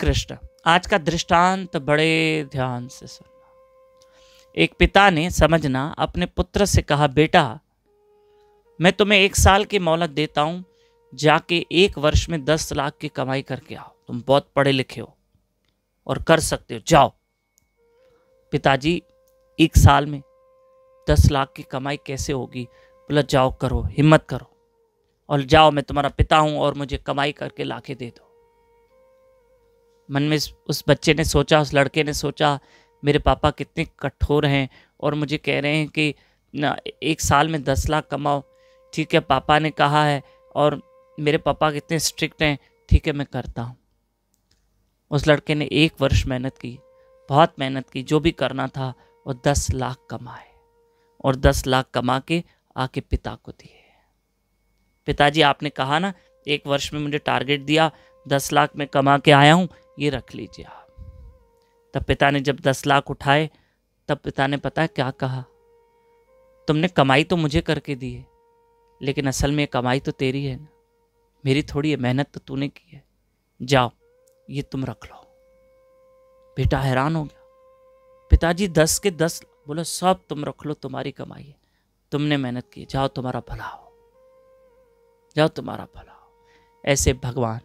कृष्ण आज का दृष्टांत बड़े ध्यान से सुनना एक पिता ने समझना अपने पुत्र से कहा बेटा मैं तुम्हें एक साल की मोहलत देता हूं जाके एक वर्ष में दस लाख की कमाई करके आओ तुम बहुत पढ़े लिखे हो और कर सकते हो जाओ पिताजी एक साल में दस लाख की कमाई कैसे होगी बोला जाओ करो हिम्मत करो और जाओ मैं तुम्हारा पिता हूं और मुझे कमाई करके लाके दे दो मन में उस बच्चे ने सोचा उस लड़के ने सोचा मेरे पापा कितने कठोर हैं और मुझे कह रहे हैं कि ना एक साल में दस लाख कमाओ ठीक है पापा ने कहा है और मेरे पापा कितने स्ट्रिक्ट हैं ठीक है मैं करता हूँ उस लड़के ने एक वर्ष मेहनत की बहुत मेहनत की जो भी करना था वो दस लाख कमाए और दस लाख कमा के आके पिता को दिए पिताजी आपने कहा ना एक वर्ष में मुझे टारगेट दिया दस लाख में कमा के आया हूँ ये रख लीजिए आप तब पिता ने जब दस लाख उठाए तब पिता ने पता है क्या कहा तुमने कमाई तो मुझे करके दी है लेकिन असल में कमाई तो तेरी है ना मेरी थोड़ी है मेहनत तो तूने की है जाओ ये तुम रख लो बेटा हैरान हो गया पिताजी दस के दस बोलो सब तुम रख लो तुम्हारी कमाई है तुमने मेहनत की जाओ तुम्हारा भला हो जाओ तुम्हारा भला हो ऐसे भगवान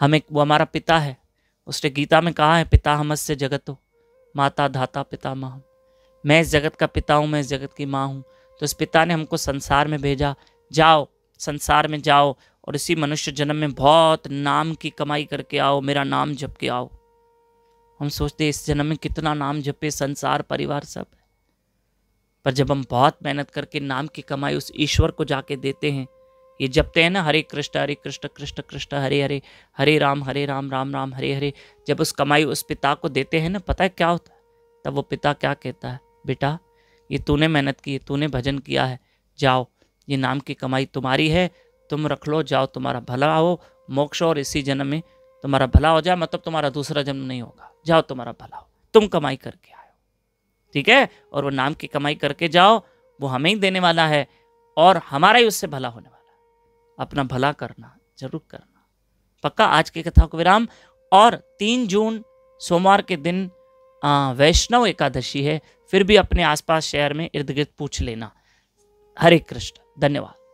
हमें वो हमारा पिता है उसने गीता में कहा है पिता हमस से जगत हो माता धाता पिता माँ मैं इस जगत का पिता हूँ मैं इस जगत की माँ हूँ तो इस पिता ने हमको संसार में भेजा जाओ संसार में जाओ और इसी मनुष्य जन्म में बहुत नाम की कमाई करके आओ मेरा नाम जप के आओ हम सोचते इस जन्म में कितना नाम जपे संसार परिवार सब पर जब हम बहुत मेहनत करके नाम की कमाई उस ईश्वर को जाके देते हैं ये जपते हैं ना हरे कृष्ण हरे कृष्ण कृष्ण कृष्ण हरे हरे हरे राम हरे राम राम राम हरे हरे जब उस कमाई उस पिता को देते हैं ना पता है क्या होता है तब वो पिता क्या कहता है बेटा ये तूने मेहनत की तूने भजन किया है जाओ ये नाम की कमाई तुम्हारी है तुम रख लो जाओ तुम्हारा भला हो मोक्ष और इसी जन्म में तुम्हारा भला हो जाए मतलब तुम्हारा दूसरा जन्म नहीं होगा जाओ तुम्हारा भला हो तुम कमाई करके आयो ठीक है और वो नाम की कमाई करके जाओ वो हमें ही देने वाला है और हमारा ही उससे भला होने वाला अपना भला करना जरूर करना पक्का आज की कथा को विराम और तीन जून सोमवार के दिन वैष्णव एकादशी है फिर भी अपने आसपास शहर में इर्द गिर्द पूछ लेना हरे कृष्ण धन्यवाद